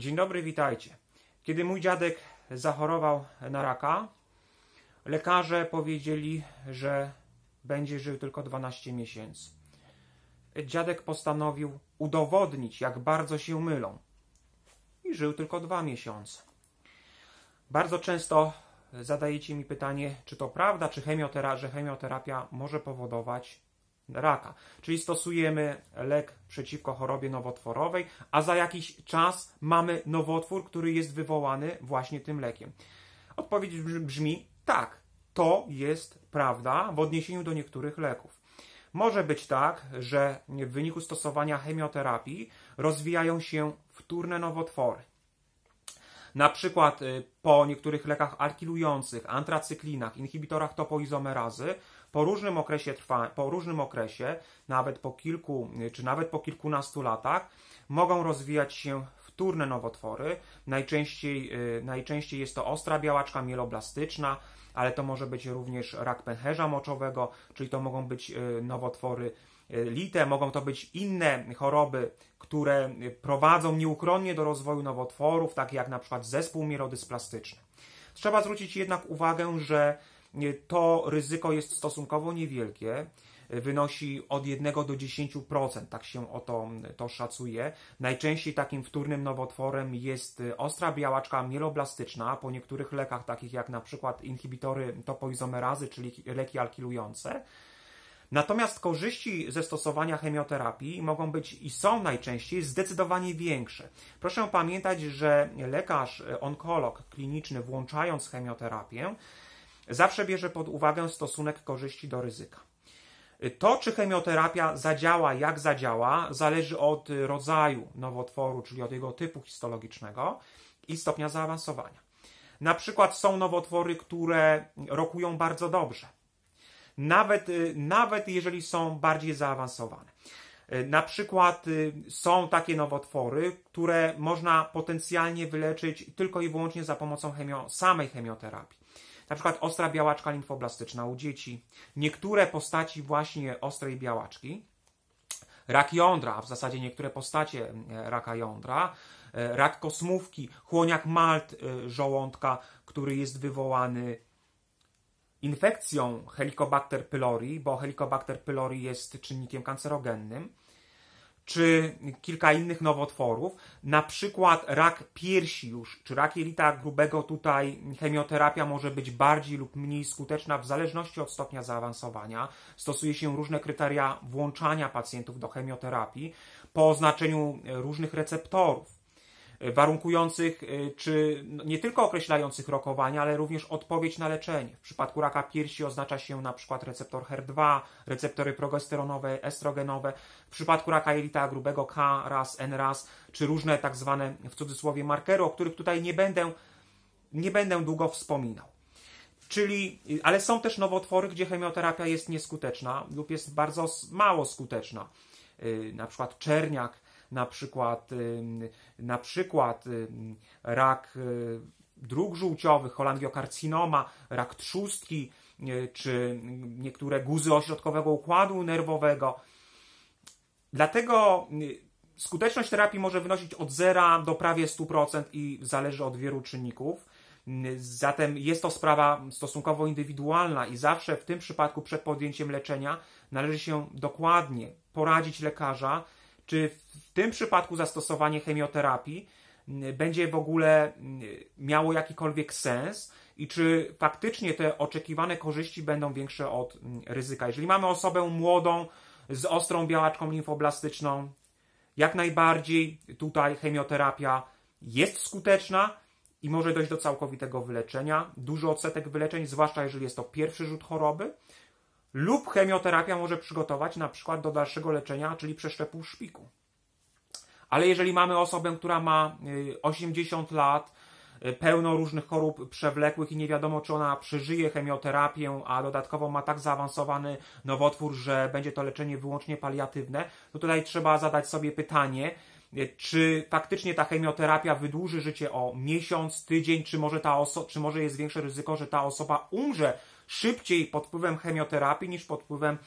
Dzień dobry, witajcie. Kiedy mój dziadek zachorował na raka, lekarze powiedzieli, że będzie żył tylko 12 miesięcy. Dziadek postanowił udowodnić, jak bardzo się mylą. I żył tylko dwa miesiące. Bardzo często zadajecie mi pytanie, czy to prawda, czy chemioterapia, że chemioterapia może powodować raka. Czyli stosujemy lek przeciwko chorobie nowotworowej, a za jakiś czas mamy nowotwór, który jest wywołany właśnie tym lekiem. Odpowiedź brzmi tak, to jest prawda w odniesieniu do niektórych leków. Może być tak, że w wyniku stosowania chemioterapii rozwijają się wtórne nowotwory. Na przykład y, po niektórych lekach alkilujących, antracyklinach, inhibitorach topoizomerazy po różnym okresie trwa, po różnym okresie, nawet po kilku czy nawet po kilkunastu latach, mogą rozwijać się wtórne nowotwory. Najczęściej, y, najczęściej jest to ostra białaczka mieloblastyczna, ale to może być również rak pęcherza moczowego, czyli to mogą być y, nowotwory y, lite, mogą to być inne choroby, które prowadzą nieuchronnie do rozwoju nowotworów, takie jak na przykład zespół mielodysplastyczny. Trzeba zwrócić jednak uwagę, że to ryzyko jest stosunkowo niewielkie. E, wynosi od 1 do 10%, tak się o to, to szacuje. Najczęściej takim wtórnym nowotworem jest e, ostra białaczka mieloblastyczna. Po niektórych lekach, takich jak na przykład inhibitory topoizomerazy, czyli leki alkilujące, Natomiast korzyści ze stosowania chemioterapii mogą być i są najczęściej zdecydowanie większe. Proszę pamiętać, że lekarz, e, onkolog kliniczny, włączając chemioterapię, zawsze bierze pod uwagę stosunek korzyści do ryzyka. To, czy chemioterapia zadziała, jak zadziała, zależy od rodzaju nowotworu, czyli od jego typu histologicznego i stopnia zaawansowania. Na przykład są nowotwory, które rokują bardzo dobrze, nawet, y, nawet jeżeli są bardziej zaawansowane. Y, na przykład y, są takie nowotwory, które można potencjalnie wyleczyć tylko i wyłącznie za pomocą chemio, samej chemioterapii na przykład ostra białaczka limfoblastyczna u dzieci, niektóre postaci właśnie ostrej białaczki, rak jądra, a w zasadzie niektóre postacie e, raka jądra, e, rak kosmówki, chłoniak malt e, żołądka, który jest wywołany infekcją Helicobacter pylori, bo Helicobacter pylori jest czynnikiem kancerogennym czy kilka innych nowotworów, na przykład rak piersi już, czy rak jelita grubego tutaj chemioterapia może być bardziej lub mniej skuteczna w zależności od stopnia zaawansowania. Stosuje się różne kryteria włączania pacjentów do chemioterapii po oznaczeniu różnych receptorów warunkujących y, czy nie tylko określających rokowanie, ale również odpowiedź na leczenie. W przypadku raka piersi oznacza się na przykład receptor HER2, receptory progesteronowe, estrogenowe. W przypadku raka jelita grubego K, NRAS czy różne tak zwane w cudzysłowie markery, o których tutaj nie będę, nie będę długo wspominał. Czyli, y, ale są też nowotwory, gdzie chemioterapia jest nieskuteczna lub jest bardzo mało skuteczna. Y, na przykład czerniak, na przykład, na przykład rak y, dróg żółciowych, cholangiokarcinoma, rak trzustki, y, czy niektóre guzy ośrodkowego układu nerwowego. Dlatego y, skuteczność terapii może wynosić od zera do prawie 100% i zależy od wielu czynników. Zatem jest to sprawa stosunkowo indywidualna i zawsze w tym przypadku przed podjęciem leczenia należy się dokładnie poradzić lekarza, czy w tym przypadku zastosowanie chemioterapii będzie w ogóle miało jakikolwiek sens i czy faktycznie te oczekiwane korzyści będą większe od ryzyka. Jeżeli mamy osobę młodą z ostrą białaczką limfoblastyczną, jak najbardziej tutaj chemioterapia jest skuteczna i może dojść do całkowitego wyleczenia. Dużo odsetek wyleczeń, zwłaszcza jeżeli jest to pierwszy rzut choroby lub chemioterapia może przygotować na przykład do dalszego leczenia, czyli przeszczepu szpiku. Ale jeżeli mamy osobę, która ma 80 y, lat, y, pełno różnych chorób przewlekłych i nie wiadomo, czy ona przeżyje chemioterapię, a dodatkowo ma tak zaawansowany nowotwór, że będzie to leczenie wyłącznie paliatywne, to tutaj trzeba zadać sobie pytanie, y, czy faktycznie ta chemioterapia wydłuży życie o miesiąc, tydzień, czy może, ta oso- czy może jest większe ryzyko, że ta osoba umrze szybciej pod wpływem chemioterapii niż pod wpływem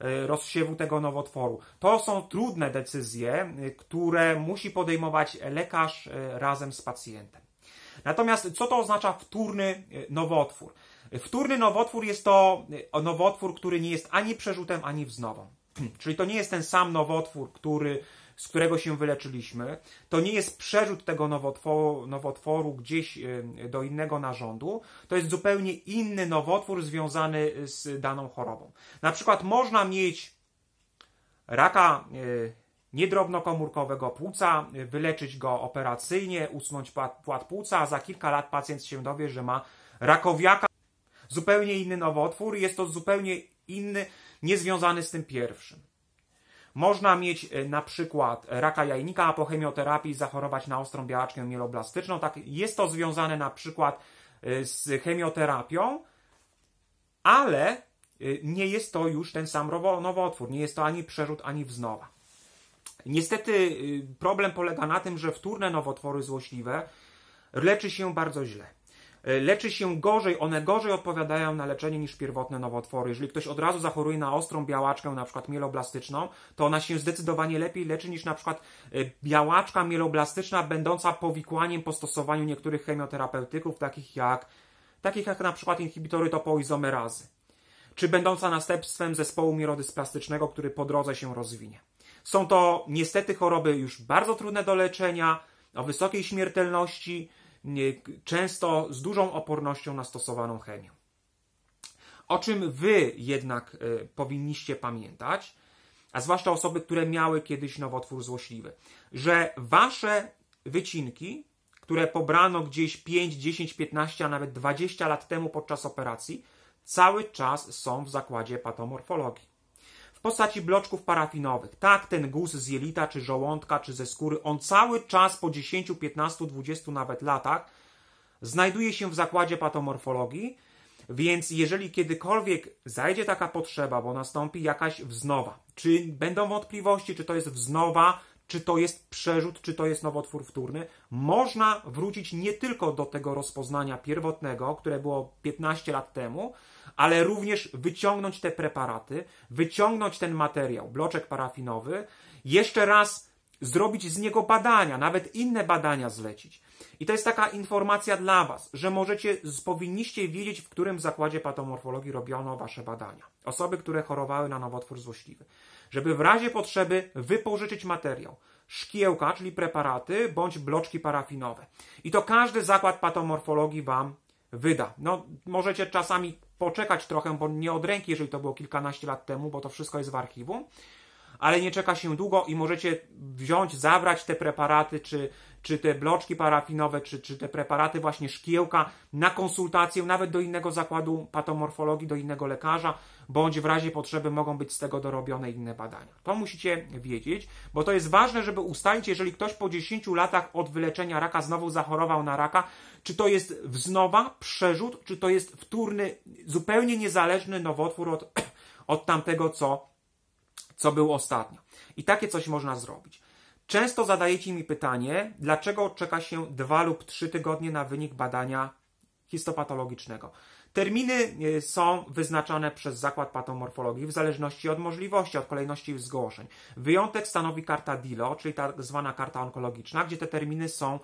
e, rozsiewu tego nowotworu. To są trudne decyzje, e, które musi podejmować lekarz e, razem z pacjentem. Natomiast co to oznacza wtórny nowotwór? Wtórny nowotwór jest to nowotwór, który nie jest ani przerzutem, ani wznową. Czyli to nie jest ten sam nowotwór, który z którego się wyleczyliśmy. To nie jest przerzut tego nowotworu, nowotworu gdzieś y, do innego narządu, to jest zupełnie inny nowotwór związany y, z daną chorobą. Na przykład można mieć raka y, niedrobnokomórkowego płuca, wyleczyć go operacyjnie, usunąć płat płuca, a za kilka lat pacjent się dowie, że ma rakowiaka. Zupełnie inny nowotwór, jest to zupełnie inny, niezwiązany z tym pierwszym. Można mieć e, na przykład e, raka jajnika, a po chemioterapii zachorować na ostrą białaczkę mieloblastyczną. Tak, jest to związane na przykład e, z chemioterapią, ale nie jest to już ten sam nowotwór, nie jest to ani przerzut, ani wznowa. Niestety problem polega na tym, że wtórne nowotwory złośliwe leczy się bardzo źle. E, leczy się gorzej, one gorzej odpowiadają na leczenie niż pierwotne nowotwory. Jeżeli ktoś od razu zachoruje na ostrą białaczkę, na przykład mieloblastyczną, to ona się zdecydowanie lepiej leczy niż na przykład e, białaczka mieloblastyczna będąca powikłaniem po stosowaniu niektórych chemioterapeutyków, takich jak, takich jak na przykład inhibitory topoizomerazy, czy będąca następstwem zespołu mielodysplastycznego, który po drodze się rozwinie. Są to niestety choroby już bardzo trudne do leczenia, o wysokiej śmiertelności, często z dużą opornością na stosowaną chemię. O czym wy jednak e, powinniście pamiętać, a zwłaszcza osoby, które miały kiedyś nowotwór złośliwy, że wasze wycinki, które pobrano gdzieś 5, 10, 15, a nawet 20 lat temu podczas operacji, cały czas są w zakładzie patomorfologii postaci bloczków parafinowych. Tak, ten guz z jelita, czy żołądka, czy ze skóry, on cały czas po 10, 15, 20 nawet latach znajduje się w zakładzie patomorfologii, więc jeżeli kiedykolwiek zajdzie taka potrzeba, bo nastąpi jakaś wznowa, czy będą wątpliwości, czy to jest wznowa, czy to jest przerzut, czy to jest nowotwór wtórny, można wrócić nie tylko do tego rozpoznania pierwotnego, które było 15 lat temu, ale również wyciągnąć te preparaty, wyciągnąć ten materiał, bloczek parafinowy, jeszcze raz zrobić z niego badania, nawet inne badania zlecić. I to jest taka informacja dla Was, że możecie, powinniście wiedzieć, w którym zakładzie patomorfologii robiono Wasze badania. Osoby, które chorowały na nowotwór złośliwy żeby w razie potrzeby wypożyczyć materiał. Szkiełka, czyli preparaty, bądź bloczki parafinowe. I to każdy zakład patomorfologii Wam wyda. No, możecie czasami poczekać trochę, bo nie od ręki, jeżeli to było kilkanaście lat temu, bo to wszystko jest w archiwum ale nie czeka się długo i możecie wziąć, zabrać te preparaty, czy, czy te bloczki parafinowe, czy, czy te preparaty właśnie szkiełka na konsultację, nawet do innego zakładu patomorfologii, do innego lekarza, bądź w razie potrzeby mogą być z tego dorobione inne badania. To musicie wiedzieć, bo to jest ważne, żeby ustalić, jeżeli ktoś po 10 latach od wyleczenia raka znowu zachorował na raka, czy to jest wznowa, przerzut, czy to jest wtórny, zupełnie niezależny nowotwór od, od tamtego, co co było ostatnio. I takie coś można zrobić. Często zadajecie mi pytanie, dlaczego czeka się dwa lub trzy tygodnie na wynik badania histopatologicznego. Terminy e, są wyznaczane przez Zakład Patomorfologii w zależności od możliwości, od kolejności zgłoszeń. Wyjątek stanowi karta DILO, czyli tak zwana karta onkologiczna, gdzie te terminy są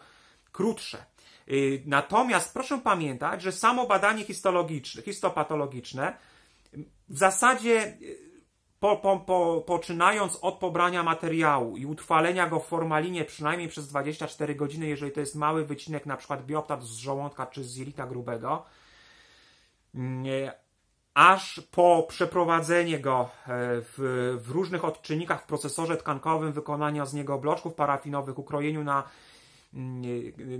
krótsze. E, natomiast proszę pamiętać, że samo badanie histologiczne, histopatologiczne w zasadzie e, po, po, po, poczynając od pobrania materiału i utrwalenia go w formalinie przynajmniej przez 24 godziny, jeżeli to jest mały wycinek, na przykład bioptat z żołądka czy z jelita grubego, aż po przeprowadzenie go e, w, w różnych odczynnikach w procesorze tkankowym, wykonania z niego bloczków parafinowych, ukrojeniu na, mm,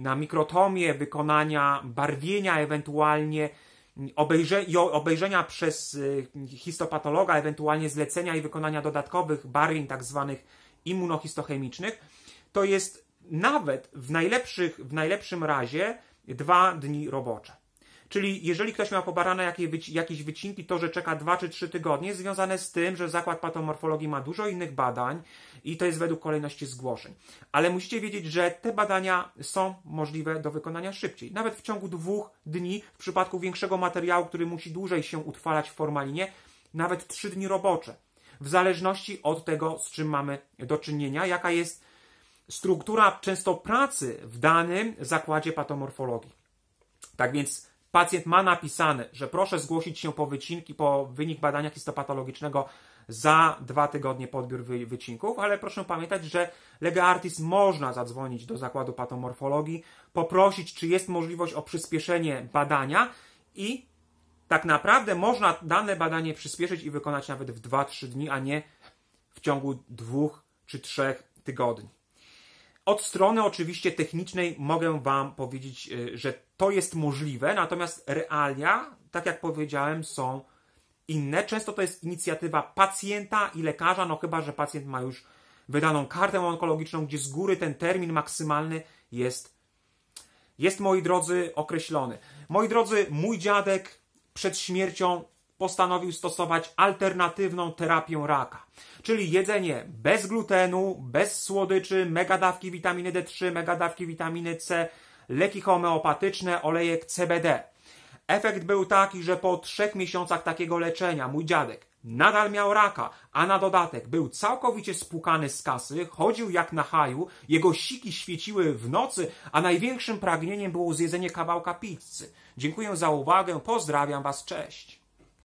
na mikrotomie, wykonania barwienia ewentualnie, obejrze obejrzenia przez y, histopatologa, ewentualnie zlecenia i wykonania dodatkowych tak tzw. immunohistochemicznych, to jest nawet w, najlepszych, w najlepszym razie dwa dni robocze. Czyli jeżeli ktoś miał pobarane jakieś wycinki, to, że czeka 2 czy 3 tygodnie, związane z tym, że Zakład Patomorfologii ma dużo innych badań i to jest według kolejności zgłoszeń. Ale musicie wiedzieć, że te badania są możliwe do wykonania szybciej. Nawet w ciągu dwóch dni, w przypadku większego materiału, który musi dłużej się utrwalać w formalinie, nawet 3 dni robocze. W zależności od tego, z czym mamy do czynienia, jaka jest struktura często pracy w danym zakładzie patomorfologii. Tak więc pacjent ma napisane, że proszę zgłosić się po wycinki, po wynik badania histopatologicznego za dwa tygodnie po odbiór wy, wycinków, ale proszę pamiętać, że lega artis można zadzwonić do zakładu patomorfologii, poprosić, czy jest możliwość o przyspieszenie badania i tak naprawdę można dane badanie przyspieszyć i wykonać nawet w 2-3 dni, a nie w ciągu dwóch czy trzech tygodni. Od strony oczywiście technicznej mogę Wam powiedzieć, y, że to jest możliwe, natomiast realia, tak jak powiedziałem, są inne. Często to jest inicjatywa pacjenta i lekarza, no chyba, że pacjent ma już wydaną kartę onkologiczną, gdzie z góry ten termin maksymalny jest, jest moi drodzy, określony. Moi drodzy, mój dziadek przed śmiercią postanowił stosować alternatywną terapię raka, czyli jedzenie bez glutenu, bez słodyczy, megadawki witaminy D3, megadawki witaminy C, leki homeopatyczne, olejek CBD. Efekt był taki, że po trzech miesiącach takiego leczenia mój dziadek nadal miał raka, a na dodatek był całkowicie spłukany z kasy, chodził jak na haju, jego siki świeciły w nocy, a największym pragnieniem było zjedzenie kawałka pizzy. Dziękuję za uwagę, pozdrawiam Was, cześć.